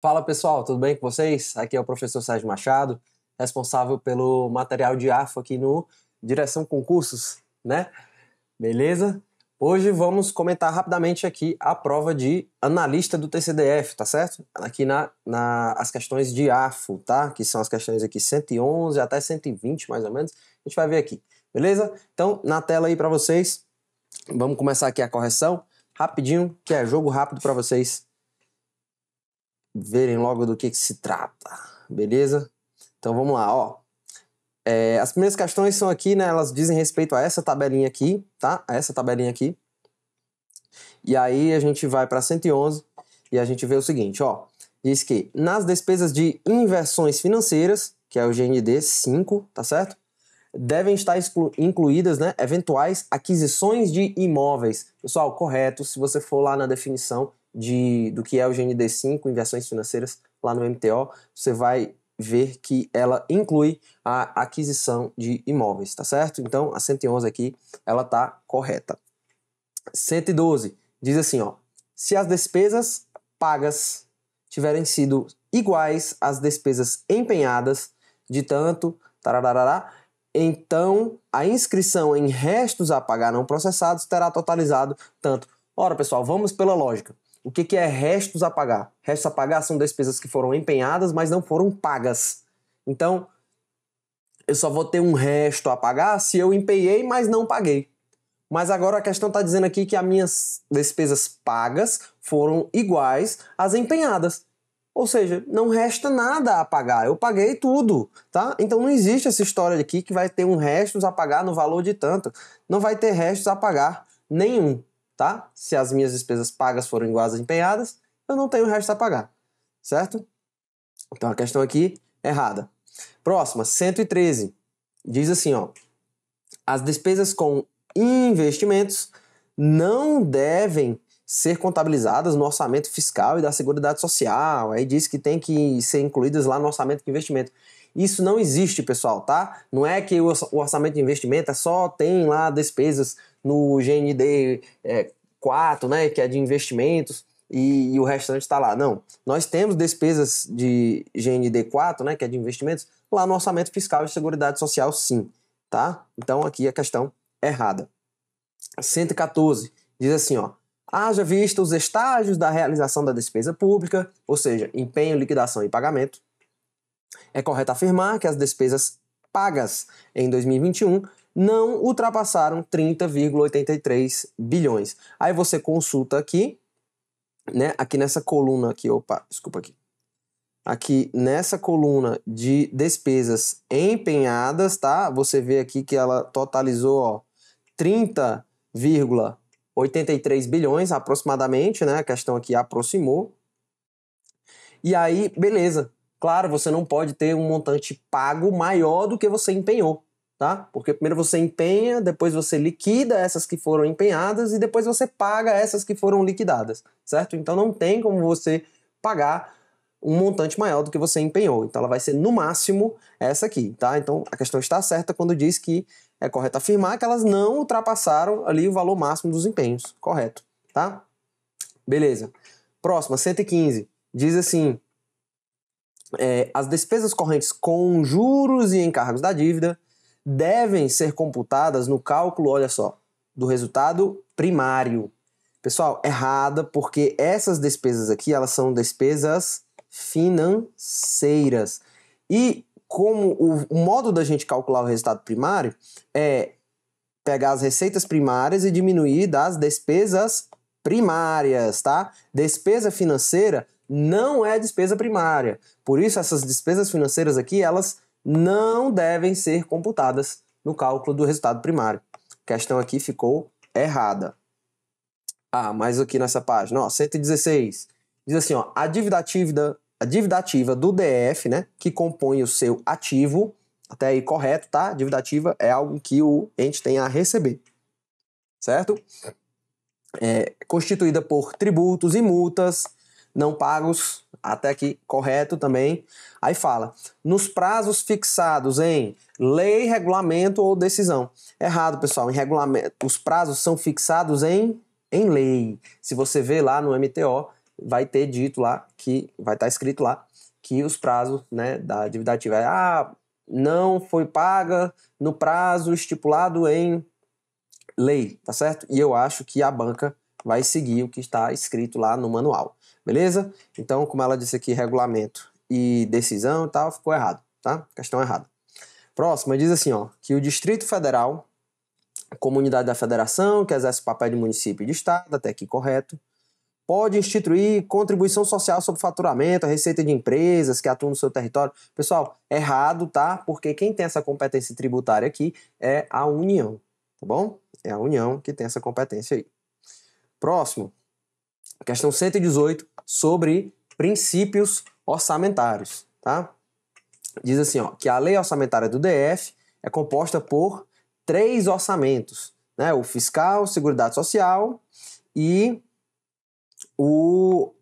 Fala pessoal, tudo bem com vocês? Aqui é o professor Sérgio Machado, responsável pelo material de AFO aqui no Direção Concursos, né? Beleza? Hoje vamos comentar rapidamente aqui a prova de analista do TCDF, tá certo? Aqui na, na as questões de AFO, tá? Que são as questões aqui 111 até 120, mais ou menos. A gente vai ver aqui, beleza? Então, na tela aí para vocês, vamos começar aqui a correção rapidinho, que é jogo rápido para vocês verem logo do que, que se trata, beleza? Então vamos lá, ó. É, as primeiras questões são aqui, né? Elas dizem respeito a essa tabelinha aqui, tá? A essa tabelinha aqui. E aí a gente vai para 111 e a gente vê o seguinte, ó. Diz que nas despesas de inversões financeiras, que é o GND 5, tá certo? Devem estar incluídas, né, eventuais aquisições de imóveis. Pessoal, correto, se você for lá na definição de, do que é o GND5, inversões financeiras, lá no MTO, você vai ver que ela inclui a aquisição de imóveis, tá certo? Então, a 111 aqui, ela tá correta. 112 diz assim, ó: se as despesas pagas tiverem sido iguais às despesas empenhadas de tanto, tarararará, então a inscrição em restos a pagar não processados terá totalizado tanto. Ora, pessoal, vamos pela lógica. O que, que é restos a pagar? Restos a pagar são despesas que foram empenhadas, mas não foram pagas. Então, eu só vou ter um resto a pagar se eu empenhei, mas não paguei. Mas agora a questão está dizendo aqui que as minhas despesas pagas foram iguais às empenhadas. Ou seja, não resta nada a pagar. Eu paguei tudo, tá? Então não existe essa história aqui que vai ter um restos a pagar no valor de tanto. Não vai ter restos a pagar nenhum tá? Se as minhas despesas pagas foram iguais às empenhadas, eu não tenho o resto a pagar, certo? Então a questão aqui é errada. Próxima, 113. Diz assim, ó: As despesas com investimentos não devem ser contabilizadas no orçamento fiscal e da Seguridade Social. Aí diz que tem que ser incluídas lá no orçamento de investimento. Isso não existe, pessoal, tá? Não é que o orçamento de investimento é só tem lá despesas no GND é, 4, né, que é de investimentos, e, e o restante está lá. Não, nós temos despesas de GND 4, né, que é de investimentos, lá no orçamento fiscal de Seguridade Social, sim. Tá? Então aqui a questão errada. 114 diz assim, ó, haja vista os estágios da realização da despesa pública, ou seja, empenho, liquidação e pagamento, é correto afirmar que as despesas pagas em 2021 não ultrapassaram 30,83 bilhões. Aí você consulta aqui, né, aqui nessa coluna aqui, opa, desculpa aqui. Aqui nessa coluna de despesas empenhadas, tá? Você vê aqui que ela totalizou, ó, 30,83 bilhões aproximadamente, né? A questão aqui aproximou. E aí, beleza. Claro, você não pode ter um montante pago maior do que você empenhou tá? Porque primeiro você empenha, depois você liquida essas que foram empenhadas e depois você paga essas que foram liquidadas, certo? Então não tem como você pagar um montante maior do que você empenhou. Então ela vai ser no máximo essa aqui, tá? Então a questão está certa quando diz que é correto afirmar que elas não ultrapassaram ali o valor máximo dos empenhos, correto, tá? Beleza. Próxima, 115. Diz assim: é, as despesas correntes com juros e encargos da dívida devem ser computadas no cálculo, olha só, do resultado primário. Pessoal, errada, porque essas despesas aqui, elas são despesas financeiras. E como o, o modo da gente calcular o resultado primário é pegar as receitas primárias e diminuir das despesas primárias, tá? Despesa financeira não é despesa primária. Por isso essas despesas financeiras aqui, elas não devem ser computadas no cálculo do resultado primário. A questão aqui ficou errada. Ah, mais aqui nessa página, ó, 116. Diz assim, ó, a dívida ativa, a dívida ativa do DF, né, que compõe o seu ativo, até aí correto, tá? Dívida ativa é algo que o ente tem a receber, certo? É, constituída por tributos e multas não pagos até aqui, correto também. Aí fala, nos prazos fixados em lei, regulamento ou decisão. Errado, pessoal. Em regulamento, os prazos são fixados em, em lei. Se você vê lá no MTO, vai ter dito lá que vai estar tá escrito lá que os prazos né, da dívida ativa é, ah, não foi paga no prazo estipulado em lei, tá certo? E eu acho que a banca vai seguir o que está escrito lá no manual. Beleza? Então, como ela disse aqui, regulamento e decisão e tal, ficou errado, tá? Questão errada. Próxima diz assim, ó, que o Distrito Federal, comunidade da federação, que exerce o papel de município e de estado, até aqui correto, pode instituir contribuição social sobre faturamento, a receita de empresas que atuam no seu território. Pessoal, errado, tá? Porque quem tem essa competência tributária aqui é a União, tá bom? É a União que tem essa competência aí. Próximo, questão 118 sobre princípios orçamentários, tá? Diz assim, ó, que a lei orçamentária do DF é composta por três orçamentos, né? O fiscal, Seguridade Social e o,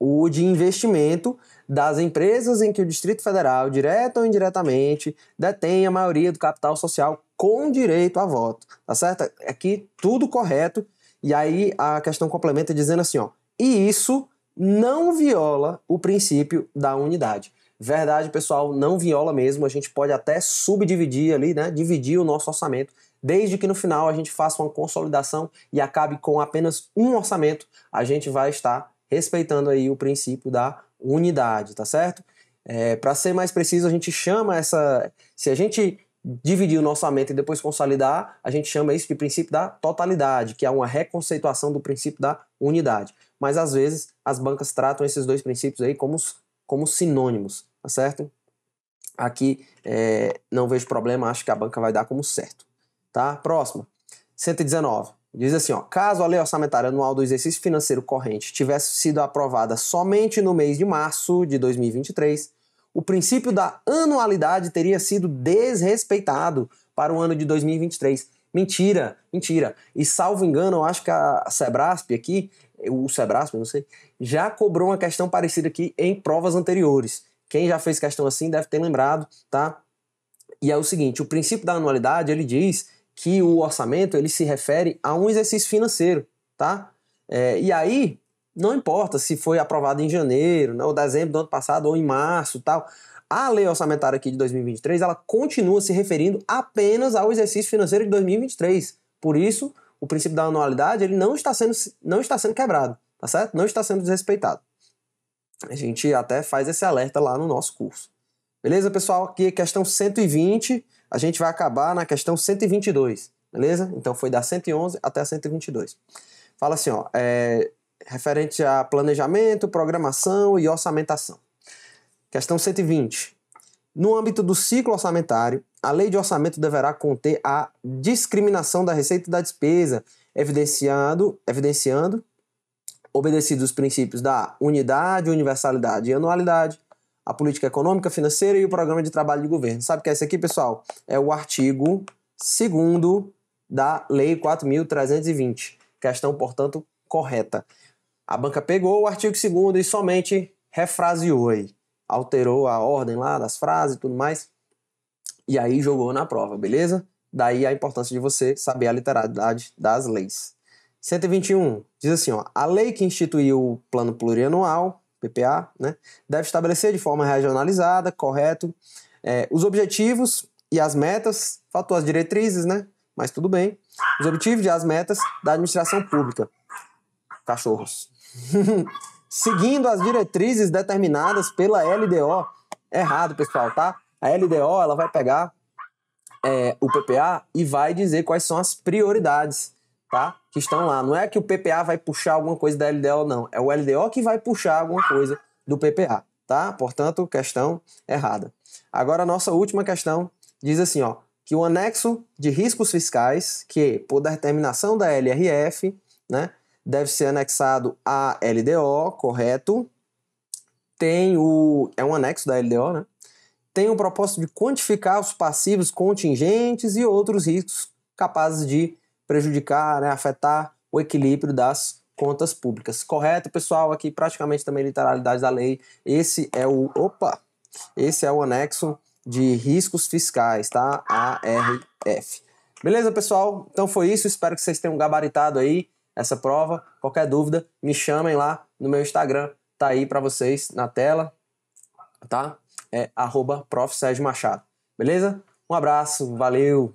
o de investimento das empresas em que o Distrito Federal, direta ou indiretamente, detém a maioria do capital social com direito a voto, tá certo? Aqui é tudo correto. E aí a questão complementa dizendo assim, ó, e isso não viola o princípio da unidade. Verdade, pessoal, não viola mesmo. A gente pode até subdividir ali, né? Dividir o nosso orçamento, desde que no final a gente faça uma consolidação e acabe com apenas um orçamento, a gente vai estar respeitando aí o princípio da unidade, tá certo? É, Para ser mais preciso, a gente chama essa. Se a gente dividir o nosso orçamento e depois consolidar, a gente chama isso de princípio da totalidade, que é uma reconceituação do princípio da unidade mas às vezes as bancas tratam esses dois princípios aí como, como sinônimos, tá certo? Aqui é, não vejo problema, acho que a banca vai dar como certo, tá? Próximo, 119. Diz assim, ó, caso a lei orçamentária anual do exercício financeiro corrente tivesse sido aprovada somente no mês de março de 2023, o princípio da anualidade teria sido desrespeitado para o ano de 2023. Mentira, mentira. E salvo engano, eu acho que a Sebrasp aqui, o Sebrasp, não sei, já cobrou uma questão parecida aqui em provas anteriores. Quem já fez questão assim deve ter lembrado, tá? E é o seguinte, o princípio da anualidade, ele diz que o orçamento, ele se refere a um exercício financeiro, tá? É, e aí, não importa se foi aprovado em janeiro, né, ou dezembro do ano passado, ou em março, tal. A lei orçamentária aqui de 2023, ela continua se referindo apenas ao exercício financeiro de 2023. Por isso, o princípio da anualidade ele não está sendo, não está sendo quebrado, tá certo? Não está sendo desrespeitado. A gente até faz esse alerta lá no nosso curso. Beleza, pessoal? Aqui é questão 120, a gente vai acabar na questão 122, beleza? Então foi da 111 até a 122. Fala assim, ó, é, referente a planejamento, programação e orçamentação. Questão 120. No âmbito do ciclo orçamentário, a lei de orçamento deverá conter a discriminação da receita e da despesa, evidenciando, evidenciando obedecidos os princípios da unidade, universalidade e anualidade, a política econômica, financeira e o programa de trabalho de governo. Sabe o que é aqui, pessoal? É o artigo 2 da Lei 4.320. Questão, portanto, correta. A banca pegou o artigo 2 e somente refraseou aí. Alterou a ordem lá das frases e tudo mais. E aí jogou na prova, beleza? Daí a importância de você saber a literalidade das leis. 121 diz assim: ó, a lei que instituiu o plano plurianual, PPA, né, deve estabelecer de forma regionalizada, correto, é, os objetivos e as metas, faltou as diretrizes, né? Mas tudo bem. Os objetivos e as metas da administração pública. Cachorros. Seguindo as diretrizes determinadas pela LDO. Errado, pessoal, tá? A LDO ela vai pegar é, o PPA e vai dizer quais são as prioridades tá? que estão lá. Não é que o PPA vai puxar alguma coisa da LDO, não. É o LDO que vai puxar alguma coisa do PPA. Tá? Portanto, questão errada. Agora, a nossa última questão diz assim: ó, que o anexo de riscos fiscais, que por determinação da LRF, né, deve ser anexado à LDO, correto? Tem o. É um anexo da LDO, né? tem o propósito de quantificar os passivos contingentes e outros riscos capazes de prejudicar, né, afetar o equilíbrio das contas públicas. Correto, pessoal? Aqui praticamente também literalidade da lei. Esse é o, opa, esse é o anexo de riscos fiscais, tá? ARF. Beleza, pessoal? Então foi isso. Espero que vocês tenham gabaritado aí essa prova. Qualquer dúvida, me chamem lá no meu Instagram. Tá aí para vocês na tela, tá? é arroba Beleza? Um abraço, valeu!